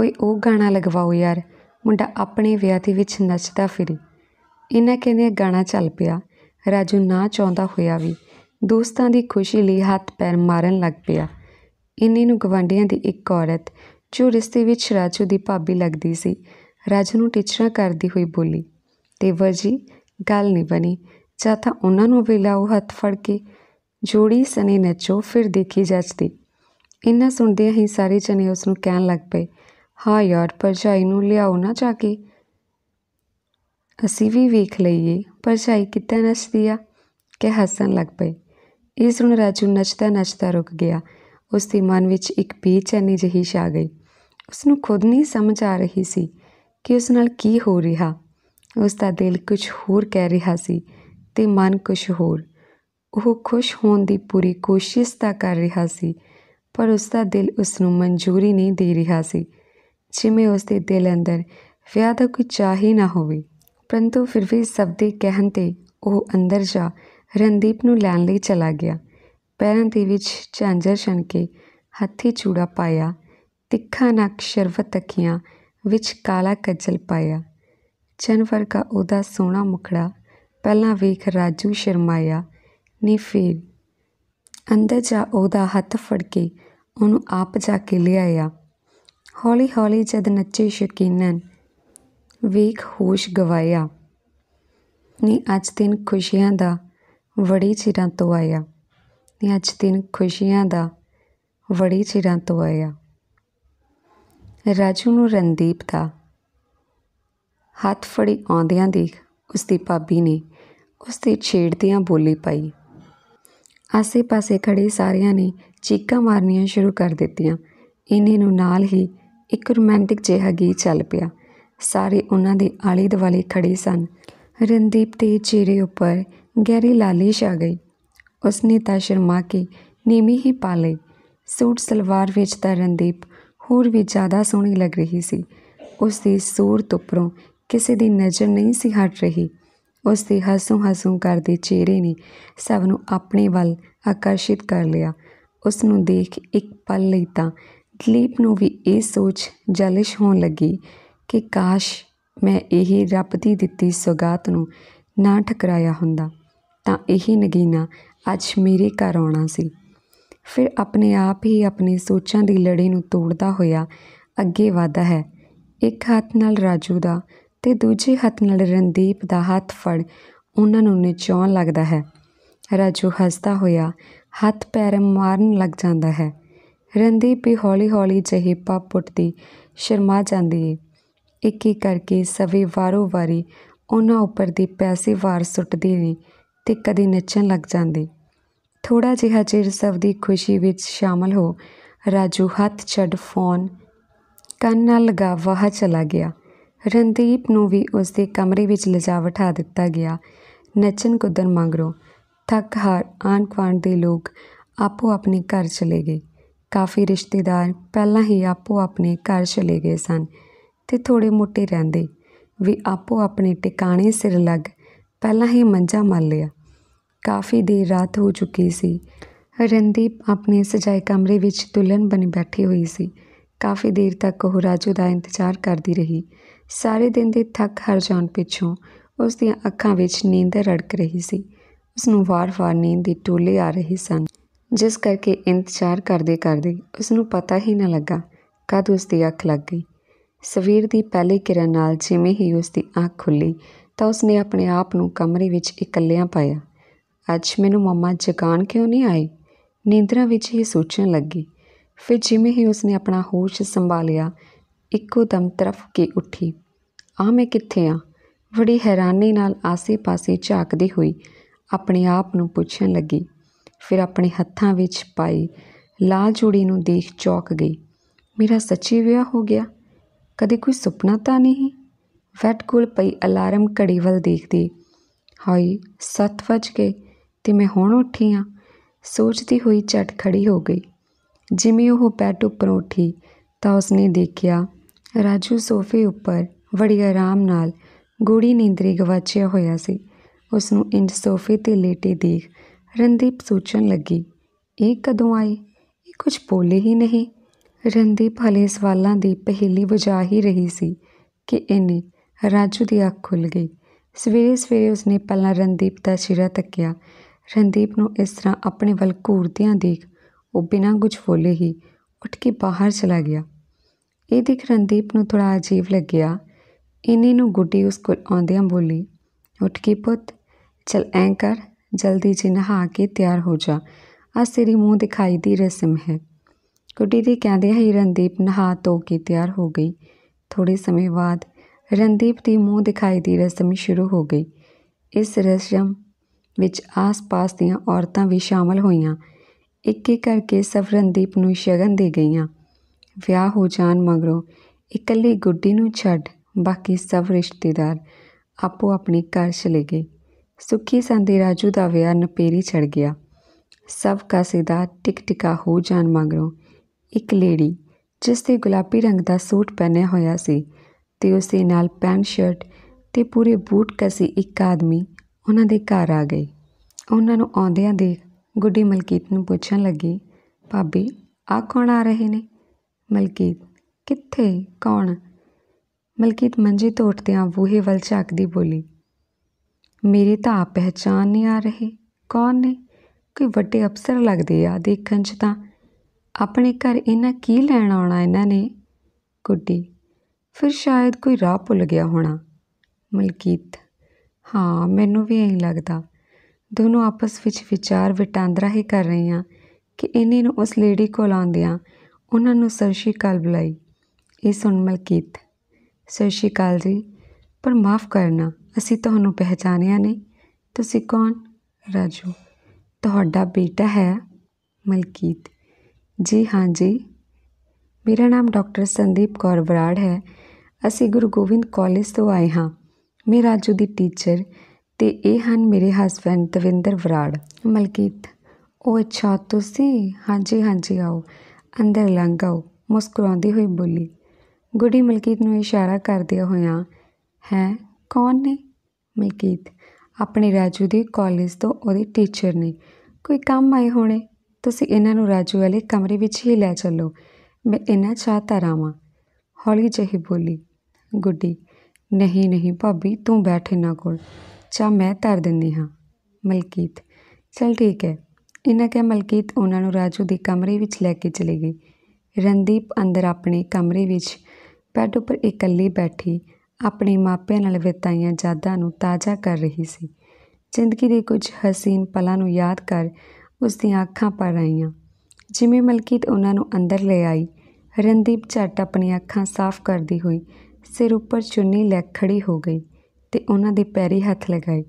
ਓਏ ਉਹ ਗਾਣਾ ਲਗਵਾਓ ਯਾਰ ਮੁੰਡਾ ਆਪਣੇ ਵਿਆਹ ਦੇ ਵਿੱਚ ਨੱਚਦਾ ਫਿਰੇ ਇਹਨਾਂ ਕਹਿੰਦੇ ਗਾਣਾ ਚੱਲ ਪਿਆ। ਰਾਜੂ ਨਾ ਚਾਹੁੰਦਾ ਹੋਇਆ ਵੀ ਦੋਸਤਾਂ ਦੀ ਖੁਸ਼ੀ ਲਈ ਹੱਥ ਪੈਰ ਮਾਰਨ ਲੱਗ ਪਿਆ। ਇੰਨੇ ਨੂੰ ਗਵਾਂਡੀਆਂ ਦੀ ਇੱਕ ਔਰਤ, ਜੋ ਰਿਸ਼ਤੇ ਵਿੱਚ ਰਾਜੂ ਦੀ ਭਾਬੀ ਲੱਗਦੀ ਸੀ, ਰਾਜੂ ਨੂੰ ਟਿਚਰਾ ਕਰਦੀ ਹੋਈ ਬੋਲੀ, "ਤੇਵਰ ਜੀ, ਗੱਲ ਨਹੀਂ ਬਣੀ। ਚਾਹਤਾ ਉਹਨਾਂ ਨੂੰ ਵੀ ਲਾਉ ਹੱਥ ਫੜ ਕੇ, ਜੋੜੀ ਸਨੇ ਨੱਚੋ, ਫਿਰ ਦੇਖੀ ਜਾਂਦੀ ਇੰਨਾ ਸੁਣਦਿਆਂ ਹੀ ਸਾਰੇ ਜਣੇ ਉਸ ਨੂੰ ਕਹਿਣ ਲੱਗ ਪਏ, "ਹਾਂ ਯਾਰ, ਪਰ ਜਾਈ ਨੂੰ ਲਿਆਓ ਨਾ ਜਾ ਕੇ।" ਅਸੀਂ ਵੀ ਵੇਖ ਲਈਏ ਭਰਜਾਈ ਕਿੱਥੇ ਨੱਚਦੀ ਆ ਕਿ ਹੱਸਣ ਲੱਗ ਪਏ ਇਸ ਨੂੰ ਰਾਜੂ ਨੱਚਦਾ ਨੱਚਦਾ ਰੁਕ ਗਿਆ ਉਸ ਦੇ ਮਨ ਵਿੱਚ ਇੱਕ ਬੇਚੈਨੀ ਜਿਹੀ ਛਾ ਗਈ ਉਸ ਨੂੰ ਖੁਦ ਨਹੀਂ ਸਮਝ ਆ ਰਹੀ ਸੀ ਕਿ ਉਸ ਨਾਲ ਕੀ ਹੋ ਰਿਹਾ ਉਸ ਦਾ ਦਿਲ ਕੁਝ ਹੋਰ ਕਹਿ ਰਿਹਾ ਸੀ ਤੇ ਮਨ ਕੁਝ ਹੋਰ ਉਹ ਖੁਸ਼ ਹੋਣ ਦੀ ਪੂਰੀ ਕੋਸ਼ਿਸ਼ ਤਾਂ ਕਰ ਰਿਹਾ ਸੀ ਪਰ ਉਸ ਦਾ ਦਿਲ ਉਸ ਨੂੰ ਮਨਜ਼ੂਰੀ ਨਹੀਂ ਦੇ ਰਿਹਾ ਸੀ ਜਿਵੇਂ ਉਸ ਦੇ ਦਿਲ ਅੰਦਰ ਵਿਆਹ ਦਾ ਕੋਈ ਚਾਹ ਹੀ ਨਾ ਹੋਵੇ ਪਰੰਤੂ ਫਿਰ ਵੀ ਸਭ ਦੇ ਕਹਿਣ 'ਤੇ ਉਹ ਅੰਦਰ ਜਾ ਰਣਦੀਪ ਨੂੰ ਲੈਣ ਲਈ ਚਲਾ ਗਿਆ ਪੈਰਾਂ ਦੇ ਵਿੱਚ ਝਾਂਜਰ ਛਣ ਕੇ ਹੱਥੀਂ ਚੂੜਾ ਪਾਇਆ ਤਿੱਖਾ ਨੱਕ ਸ਼ਰਵਤ ਅੱਖੀਆਂ ਵਿੱਚ ਕਾਲਾ ਕੱਜਲ ਪਾਇਆ ਚਨਵਰ ਦਾ ਉਹਦਾ ਸੋਹਣਾ ਮੁਖੜਾ ਪਹਿਲਾਂ ਵੇਖ ਰਾਜੂ ਸ਼ਰਮਾਇਆ ਨੀ ਫੇਰ ਅੰਦਰ ਜਾ ਉਹਦਾ ਹੱਥ ਫੜ ਕੇ ਉਹਨੂੰ ਆਪ ਜਾ ਕੇ ਲਿਆਇਆ ਹੌਲੀ ਹੌਲੀ ਜਦ ਨੱਚੇ ਸ਼ਕੀਨਨ ਵੇਖ ਹੋਸ਼ ਗਵਾਇਆ ਨੀ ਅੱਜ ਦਿਨ ਖੁਸ਼ੀਆਂ ਦਾ ਵੜੀ ਚਿਰਾਂ ਤੋਂ ਆਇਆ ਨੀ ਅੱਜ ਦਿਨ ਖੁਸ਼ੀਆਂ ਦਾ ਵੜੀ ਚਿਰਾਂ ਤੋਂ ਆਇਆ ਰਾਜੂ ਨੂੰ ਰਣਦੀਪ ਦਾ ਹੱਥ ਫੜੀ ਆਉਂਦਿਆਂ ਦੇਖ ਉਸ ਦੀ ਭਾਬੀ ਨੇ ਉਸ ਤੇ ਛੇੜਦਿਆਂ ਬੋਲੀ ਪਾਈ ਆਸੇ-ਪਾਸੇ ਖੜੇ ਸਾਰਿਆਂ ਨੇ ਚੀਕਾਂ ਮਾਰਨੀਆਂ ਸ਼ੁਰੂ ਕਰ ਦਿੱਤੀਆਂ ਇਹਨੇ ਨੂੰ ਨਾਲ ਹੀ ਇੱਕ ਰੋਮਾਂਟਿਕ ਜਿਹਾ ਗੀਤ ਚੱਲ ਪਿਆ ਸਾਰੇ ਉਹਨਾਂ ਦੇ ਆਲੇ-ਦੁਆਲੇ ਖੜੇ ਸਨ। ਰਣਦੀਪ ਦੇ ਚਿਹਰੇ ਉੱਪਰ ਗਹਿਰੀ ਲਾਲਿਸ਼ ਆ ਗਈ। ਉਸਨੇ ਤਾਂ ਸ਼ਰਮਾ ਕੇ ਨੀਵੀਂ ਹੀ ਪਾ ਲਈ। ਸੂਟ-ਸਲਵਾਰ ਵਿੱਚ ਤਾਂ ਰਣਦੀਪ ਹੋਰ ਵੀ ਜ਼ਿਆਦਾ ਸੋਹਣੀ ਲੱਗ ਰਹੀ ਸੀ। ਉਸ ਦੀ ਸੂਰਤ ਉੱਪਰੋਂ ਕਿਸੇ ਦੀ ਨਜ਼ਰ ਨਹੀਂ ਸੀ ਹਟ ਰਹੀ। ਉਸ ਦੇ ਹੰਝੂ-ਹੰਝੂ ਕਰਦੇ ਚਿਹਰੇ ਨੇ ਸਭ ਨੂੰ ਆਪਣੇ ਵੱਲ ਆਕਰਸ਼ਿਤ ਕਰ ਲਿਆ। ਉਸ ਨੂੰ ਦੇਖ ਇੱਕ ਪਲ ਲਈ ਤਾਂ ਦਲੀਪ ਨੂੰ ਵੀ ਇਹ ਸੋਚ ਜਲਿਸ਼ ਹੋਣ ਲੱਗੀ ਕਿ ਕਾਸ਼ ਮੈਂ ਇਹ ਰੱਬ ਦੀ ਦਿੱਤੀ ਸੁਗਾਤ ਨੂੰ ਨਾ ਠਕਰਾਇਆ ਹੁੰਦਾ ਤਾਂ ਇਹ ਨਗੀਨਾ ਅੱਜ ਮੇਰੇ ਘਰ ਆਉਣਾ ਸੀ ਫਿਰ ਆਪਣੇ ਆਪ ਹੀ ਆਪਣੇ ਸੋਚਾਂ ਦੀ ਲੜੀ ਨੂੰ ਤੋੜਦਾ ਹੋਇਆ ਅੱਗੇ ਵਧਦਾ ਹੈ ਇੱਕ ਹੱਥ ਨਾਲ ਰਾਜੂ ਦਾ ਤੇ ਦੂਜੇ ਹੱਥ ਨਾਲ ਰਣਦੀਪ ਦਾ ਹੱਥ ਫੜ ਉਹਨਾਂ ਨੂੰ ਨਿਚੌਣ ਲੱਗਦਾ ਹੈ ਰਾਜੂ ਹੱਸਦਾ ਹੋਇਆ ਹੱਥ ਪੈਰ ਮਾਰਨ ਲੱਗ ਜਾਂਦਾ ਹੈ ਰਣਦੀਪ ਵੀ ਹੌਲੀ-ਹੌਲੀ ਜਹੀਪਾ ਪੁੱਟਦੀ ਸ਼ਰਮਾ ਜਾਂਦੀ ਹੈ ਇੱਕ ਇੱਕ ਕਰਕੇ ਸਵੇ ਵਾਰੋ ਵਾਰੀ ਉਹਨਾਂ ਉੱਪਰ ਦੀ ਪੈਸੇ ਵਾਰ ਸੁੱਟਦੇ ਨੇ ਤੇ ਕਦੇ ਨੱਚਣ ਲੱਗ ਜਾਂਦੇ ਥੋੜਾ ਜਿਹਾ ਚਿਰ ਸਭ ਦੀ ਖੁਸ਼ੀ ਵਿੱਚ ਸ਼ਾਮਲ ਹੋ ਰਾਜੂ ਹੱਥ ਛੱਡ ਫੋਨ ਕੰਨ ਨਾਲ ਲਗਾ ਵਾਹ ਚਲਾ ਗਿਆ ਰਣਦੀਪ ਨੂੰ ਵੀ ਉਸ ਦੇ ਕਮਰੇ ਵਿੱਚ ਲਿਜਾ ਬਿਠਾ ਦਿੱਤਾ ਗਿਆ ਨੱਚਣ ਕੁੱਦਣ ਮੰਗਰੋ ਥੱਕ ਹਾਰ ਆਣ ਕਵਾਂਡ ਦੇ ਲੋਕ ਆਪੋ ਆਪਣੇ ਘਰ ਚਲੇ ਗਏ ਕਾਫੀ ਰਿਸ਼ਤੇਦਾਰ ਪਹਿਲਾਂ ਹੀ ਆਪੋ ਆਪਣੇ ਘਰ ਚਲੇ ਗਏ ਸਨ ਤੇ ਥੋੜੇ ਮੋਟੇ ਰਹਿੰਦੇ ਵੀ ਆਪੋ ਆਪਣੇ ਟਿਕਾਣੇ ਸਿਰ ਲੱਗ ਪਹਿਲਾਂ ਹੀ ਮੰਝਾ ਮੱਲ ਲਿਆ ਕਾਫੀ ਦੇਰ ਰਾਤ ਹੋ ਚੁੱਕੀ ਸੀ ਰਣਦੀਪ ਆਪਣੇ ਸਜਾਏ ਕਮਰੇ ਵਿੱਚ ਤੁਲਨ ਬਣੀ ਬੈਠੀ ਹੋਈ ਸੀ ਕਾਫੀ ਦੇਰ ਤੱਕ ਉਹ ਰਾਜੂ ਦਾ ਇੰਤਜ਼ਾਰ ਕਰਦੀ ਰਹੀ ਸਾਰੇ ਦਿਨ ਦੇ ਥੱਕ ਹਰ ਜਾਣ ਪਿੱਛੋਂ ਉਸ ਦੀਆਂ ਅੱਖਾਂ ਵਿੱਚ ਨੀਂਦ ਰੜਕ ਰਹੀ ਸੀ ਉਸ ਨੂੰ ਵਾਰ-ਵਾਰ ਨੀਂਦ ਦੇ ਟੋਲੇ ਆ ਰਹੇ ਸਨ ਜਿਸ ਕਰਕੇ ਇੰਤਜ਼ਾਰ ਕਰਦੇ ਕਰਦੇ ਉਸ ਨੂੰ ਪਤਾ ਹੀ ਨਾ ਲੱਗਾ ਕਦ ਉਸ ਦੀ ਅੱਖ ਲੱਗ ਗਈ ਸਵੇਰ ਦੀ ਪਹਿਲੀ ਕਿਰਨ ਨਾਲ ਜਿਵੇਂ ਹੀ ਉਸ ਦੀ ਅੱਖ ਖੁੱਲੀ ਤਾਂ ਉਸ ਨੇ ਆਪਣੇ ਆਪ ਨੂੰ ਕਮਰੇ ਵਿੱਚ ਇਕੱਲਿਆਂ ਪਾਇਆ ਅੱਜ ਮੈਨੂੰ ਮਮਾ ਜਗਾਣ ਕਿਉਂ ਨਹੀਂ ਆਏ ਨੀਂਦਰਾ ਵਿੱਚ ਹੀ ਸੋਚਣ ਲੱਗੀ ਫਿਰ ਜਿਵੇਂ ਹੀ ਉਸ ਨੇ ਆਪਣਾ ਹੋਸ਼ ਸੰਭਾਲਿਆ ਇੱਕੋ ਦਮ ਤਰਫ ਕੇ ਉੱਠੀ ਆ ਮੈਂ ਕਿੱਥੇ ਆ ਬੜੀ ਹੈਰਾਨੀ ਨਾਲ ਆਸੇ-ਪਾਸੇ ਝਾਕਦੀ ਹੋਈ ਆਪਣੇ ਆਪ ਨੂੰ ਪੁੱਛਣ ਲੱਗੀ ਫਿਰ ਆਪਣੇ ਹੱਥਾਂ ਵਿੱਚ ਪਾਈ ਲਾਲ ਚੂੜੀ ਨੂੰ ਦੇਖ ਚੌਕ ਗਈ ਮੇਰਾ ਸੱਚੀ ਵਿਆਹ ਹੋ ਗਿਆ ਕਦੇ ਕੋਈ ਸੁਪਨਾ ਤਾਂ ਨਹੀਂ ਫੈਟ ਕੋਲ ਪਈ ਅਲਾਰਮ ਘੜੀ ਵੱਲ ਦੇਖਦੀ ਹਾਈ 7 ਵਜ ਗਏ ਤੇ ਮੈਂ ਹੁਣ ਉੱਠੀ ਆ ਸੋਚਦੀ ਹੋਈ ਝਟ ਖੜੀ ਹੋ ਗਈ ਜਿਵੇਂ ਉਹ ਬੈੱਡ ਉੱਪਰ ਉੱਠੀ ਤਾਂ ਉਸਨੇ ਦੇਖਿਆ ਰਾਜੂ ਸੋਫੇ ਉੱਪਰ ਬੜੀ ਆਰਾਮ ਨਾਲ ਗੂੜੀ ਨੀਂਦਰੀ ਗਵਾਚਿਆ ਹੋਇਆ ਸੀ ਉਸ ਨੂੰ ਇੰਜ ਸੋਫੇ ਤੇ ਲੇਟੇ ਦੇਖ ਰਣਦੀਪ ਸੋਚਣ ਲੱਗੀ ਇਹ ਕਦੋਂ ਆਈ ਇਹ ਕੁਝ ਬੋਲੇ ਹੀ ਨਹੀਂ ਰਣਦੀਪ ਹਲੇ ਸਵਾਲਾਂ ਦੀ ਪਹੇਲੀ ਵਜਾ ਹੀ ਰਹੀ ਸੀ ਕਿ ਇਹਨੇ ਰਾਜੂ ਦੀ ਅੱਖ ਖੁੱਲ ਗਈ। ਸਵੇਰੇ-ਸਵੇਰੇ ਉਸਨੇ ਪਹਿਲਾਂ ਰਣਦੀਪ ਦਾ ਸਿਰਾ ਤੱਕਿਆ। ਰਣਦੀਪ ਨੂੰ ਇਸ ਤਰ੍ਹਾਂ ਆਪਣੇ ਵੱਲ ਘੂਰਦਿਆਂ ਦੇਖ ਉਹ ਬਿਨਾਂ ਕੁਝ ਬੋਲੇ ਹੀ ਉੱਠ ਕੇ ਬਾਹਰ ਚਲਾ ਗਿਆ। ਇਹ ਦੇਖ ਰਣਦੀਪ ਨੂੰ ਥੋੜਾ ਅਜੀਬ ਲੱਗਿਆ। ਇੰਨੇ ਨੂੰ ਗੁੱਡੀ ਉਸ ਕੋਲ ਆਉਂਦਿਆਂ ਬੋਲੀ, "ਉੱਠ ਕੇ ਪੁੱਤ? ਚਲ ਐਂ ਕਰ, ਜਲਦੀ ਜਿਨਹਾ ਨਹਾ ਕੇ ਤਿਆਰ ਹੋ ਜਾ, ਆ ਸੇਰੀ ਮੂੰਹ ਦਿਖਾਈ ਦੀ ਰਸਮ ਹੈ।" ਗੁੱਡੀ ਦੇ ਕਹਿੰਦਿਆਂ ਹੀ ਰਣਦੀਪ ਨਹਾ ਧੋ ਕੇ ਤਿਆਰ ਹੋ ਗਈ ਥੋੜੇ ਸਮੇਂ ਬਾਅਦ ਰਣਦੀਪ ਦੀ ਮੂੰਹ ਦਿਖਾਈ ਦੀ ਰਸਮ ਸ਼ੁਰੂ ਹੋ ਗਈ ਇਸ ਰਸਮ ਵਿੱਚ ਆਸ-ਪਾਸ ਦੀਆਂ ਔਰਤਾਂ ਵੀ ਸ਼ਾਮਲ ਹੋਈਆਂ ਇੱਕ ਇੱਕ ਕਰਕੇ ਸਭ ਰਣਦੀਪ ਨੂੰ ਸ਼ਗਨ ਦੇ ਗਈਆਂ ਵਿਆਹ ਹੋ ਜਾਣ ਮਗਰੋਂ ਇਕੱਲੀ ਗੁੱਡੀ ਨੂੰ ਛੱਡ ਬਾਕੀ ਸਭ ਰਿਸ਼ਤੇਦਾਰ ਆਪੋ ਆਪਣੇ ਘਰ ਚਲੇ ਗਏ ਸੁੱਖੀ ਸੰਦੇ ਰਾਜੂ ਦਾ ਵਿਆਹ ਨਪੇਰੀ ਛੜ ਗਿਆ ਸਭ ਕਾਸੇਦਾਰ ਟਿਕ ਟਿਕਾ ਹੋ ਜਾਣ ਮਗਰੋਂ ਇੱਕ ਲੇਡੀ ਜਿਸ ਤੇ ਗੁਲਾਬੀ ਰੰਗ ਦਾ ਸੂਟ ਪਹਿਨਿਆ ਹੋਇਆ ਸੀ ਤੇ ਉਸ ਦੇ ਨਾਲ ਪੈਂਟ ਸ਼ਰਟ ਤੇ ਪੂਰੇ ਬੂਟ ਕਸੀ ਇੱਕ ਆਦਮੀ ਉਹਨਾਂ ਦੇ ਘਰ ਆ ਗਏ ਉਹਨਾਂ ਨੂੰ ਆਉਂਦਿਆਂ ਦੇਖ ਗੁੱਡੀ ਮਲਕੀਤ ਨੂੰ ਪੁੱਛਣ ਲੱਗੀ ਭਾਬੀ ਆ ਕੌਣ ਆ ਰਹੇ ਨੇ ਮਲਕੀਤ ਕਿੱਥੇ ਕੌਣ ਮਲਕੀਤ ਮੰਜੇ ਤੋਂ ਉੱਠਦਿਆਂ ਬੂਹੇ ਵੱਲ ਝਾਕਦੀ ਬੋਲੀ ਮੇਰੇ ਤਾਂ ਪਹਿਚਾਨ ਨਹੀਂ ਆ ਰਹੇ ਕੌਣ ਨੇ ਕੋਈ ਵੱਡੇ ਅਫਸਰ ਲੱਗਦੇ ਆ ਦੇਖਣ 'ਚ ਤਾਂ ਆਪਣੇ ਘਰ ਇਹਨਾਂ ਕੀ ਲੈਣ ਆਉਣਾ ਇਹਨਾਂ ਨੇ ਗੁੱਡੀ ਫਿਰ ਸ਼ਾਇਦ ਕੋਈ ਰਾਹ ਭੁੱਲ ਗਿਆ ਹੋਣਾ ਮਲਕੀਤ ਹਾਂ ਮੈਨੂੰ ਵੀ ਇਹੀ ਲੱਗਦਾ ਦੋਨੋਂ ਆਪਸ ਵਿੱਚ ਵਿਚਾਰ ਵਟਾਂਦਰਾ ਹੀ ਕਰ ਰਹੇ ਆ ਕਿ ਇਹਨੇ ਨੂੰ ਉਸ ਲੇਡੀ ਕੋਲ ਆਂਦਿਆਂ ਉਹਨਾਂ ਨੂੰ ਸਰਸ਼ੀ ਕਾਲ ਬੁਲਾਈ ਇਹ ਸੁਣ ਮਲਕੀਤ ਸਰਸ਼ੀ ਕਾਲ ਜੀ ਪਰ ਮਾਫ ਕਰਨਾ ਅਸੀਂ ਤੁਹਾਨੂੰ ਪਹਿਚਾਨਿਆ ਨਹੀਂ ਤੁਸੀਂ ਕੌਣ ਰਾਜੂ ਤੁਹਾਡਾ ਬੇਟਾ ਹੈ ਮਲਕੀਤ ਜੀ ਹਾਂ ਜੀ ਮੇਰਾ ਨਾਮ ਡਾਕਟਰ ਸੰਦੀਪ ਕੌਰ ਬਰਾੜ ਹੈ ਅਸੀਂ ਗੁਰੂ ਗੋਬਿੰਦ ਕਾਲਜ ਤੋਂ ਆਏ ਹਾਂ ਮੈਂ ਰਾਜੂ ਦੀ ਟੀਚਰ ਤੇ ਇਹ ਹਨ ਮੇਰੇ ਹਸਬੰਦ ਦਵਿੰਦਰ ਬਰਾੜ ਮਲਕੀਤ ਉਹ ਅੱਛਾ ਤੁਸੀਂ ਹਾਂਜੀ ਹਾਂਜੀ ਆਓ ਅੰਦਰ ਲੰਘ ਆਓ ਮੁਸਕਰਾਉਂਦੀ ਹੋਈ ਬੋਲੀ ਗੁੱਡੀ ਮਲਕੀਤ ਨੂੰ ਇਸ਼ਾਰਾ ਕਰਦੇ ਹੋਇਆਂ ਹੈ ਕੌਣ ਨੇ ਮਲਕੀਤ ਆਪਣੇ ਰਾਜੂ ਦੇ ਕਾਲਜ ਤੋਂ ਉਹਦੇ ਟੀਚਰ ਨੇ ਕੋਈ ਕੰਮ ਆਏ ਹੋਣੇ ਤੁਸੀਂ ਇਹਨਾਂ ਨੂੰ ਰਾਜੂ ਵਾਲੇ ਕਮਰੇ ਵਿੱਚ ਹੀ ਲੈ ਚੱਲੋ ਮੈਂ ਇਹਨਾਂ ਚਾਹ ਤਰਾਵਾਂ ਹੌਲੀ ਜਿਹੀ ਬੋਲੀ ਗੁੱਡੀ ਨਹੀਂ ਨਹੀਂ ਭਾਬੀ ਤੂੰ ਬੈਠ ਇਹਨਾਂ ਕੋਲ ਚਾਹ ਮੈਂ ਤਰ ਦਿੰਨੀ ਹਾਂ ਮਲਕੀਤ ਚਲ ਠੀਕ ਹੈ ਇਹਨਾਂ ਕਹਿ ਮਲਕੀਤ ਉਹਨਾਂ ਨੂੰ ਰਾਜੂ ਦੇ ਕਮਰੇ ਵਿੱਚ ਲੈ ਕੇ ਚਲੀ ਗਈ ਰਣਦੀਪ ਅੰਦਰ ਆਪਣੇ ਕਮਰੇ ਵਿੱਚ ਬੈੱਡ ਉੱਪਰ ਇਕੱਲੀ ਬੈਠੀ ਆਪਣੇ ਮਾਪਿਆਂ ਨਾਲ ਬਿਤਾਈਆਂ ਯਾਦਾਂ ਨੂੰ ਤਾਜ਼ਾ ਕਰ ਰਹੀ ਸੀ ਜ਼ਿੰਦਗੀ ਦੇ ਕੁਝ ਹਸੀਨ ਪਲਾਂ ਨੂੰ ਯਾਦ ਕਰ ਉਸ ਦੀਆਂ ਅੱਖਾਂ ਪੜ ਆਈਆਂ ਜਿਵੇਂ ਮਲਕੀਤ ਉਹਨਾਂ ਨੂੰ ਅੰਦਰ ਲੈ ਆਈ ਰਣਦੀਪ ਝੱਟ ਆਪਣੀਆਂ ਅੱਖਾਂ ਸਾਫ਼ ਕਰਦੀ ਹੋਈ ਸਿਰ ਉੱਪਰ ਚੁੰਨੀ ਲੈ ਖੜੀ ਹੋ ਗਈ ਤੇ ਉਹਨਾਂ ਦੇ ਪੈਰੀ ਹੱਥ ਲਗਾਏ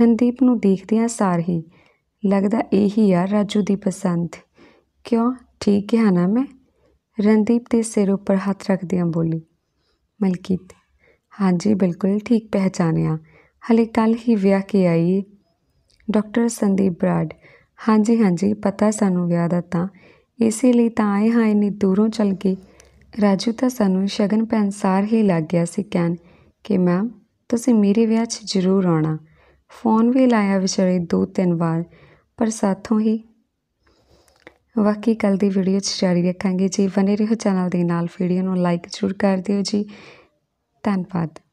ਰਣਦੀਪ ਨੂੰ ਦੇਖਦਿਆਂ ਸਾਰ ਹੀ ਲੱਗਦਾ ਇਹੀ ਆ ਰਾਜੂ ਦੀ ਪਸੰਦ ਕਿਉਂ ਠੀਕ ਹੈ ਨਾ ਮੈਂ ਰਣਦੀਪ ਦੇ ਸਿਰ ਉੱਪਰ ਹੱਥ ਰੱਖਦਿਆਂ ਬੋਲੀ ਮਲਕੀਤ ਹਾਂਜੀ ਬਿਲਕੁਲ ਠੀਕ ਪਹਿਚਾਨਿਆ ਹਲੇ ਕੱਲ ਹੀ ਵਿਆਹ ਕੇ ਆਈ ਡਾਕਟਰ ਸੰਦੀਪ ਬਰਾੜ ਹਾਂਜੀ ਹਾਂਜੀ ਪਤਾ ਸਾਨੂੰ ਵਿਆਹ ਦਾ ਤਾਂ ਇਸੇ ਲਈ ਤਾਂ ਆਏ ਹਾਂ ਇਨੀ ਦੂਰੋਂ ਚੱਲ ਕੇ ਰਾਜੂ ਤਾਂ ਸਾਨੂੰ ਸ਼ਗਨ ਪੈਨਸਾਰ ਹੀ ਲੱਗ ਗਿਆ ਸੀ ਕਹਿਣ ਕਿ ਮੈਮ ਤੁਸੀਂ ਮੇਰੇ ਵਿਆਹ 'ਚ ਜ਼ਰੂਰ ਆਉਣਾ ਫੋਨ ਵੀ ਲਾਇਆ ਵਿਚਾਰੇ ਦੋ ਤਿੰਨ ਵਾਰ ਪਰ ਸਾਥੋਂ ਹੀ ਵਾਕੀ ਕੱਲ ਦੀ ਵੀਡੀਓ 'ਚ ਜਾਰੀ ਰੱਖਾਂਗੇ ਜੀ ਬਨੇ ਰਹੋ ਚੈਨਲ ਦੇ ਨਾਲ ਵੀਡੀਓ ਨੂੰ ਲਾਈਕ ਜ਼ਰੂਰ ਕਰ ਦਿਓ ਜੀ ਧੰਨਵਾਦ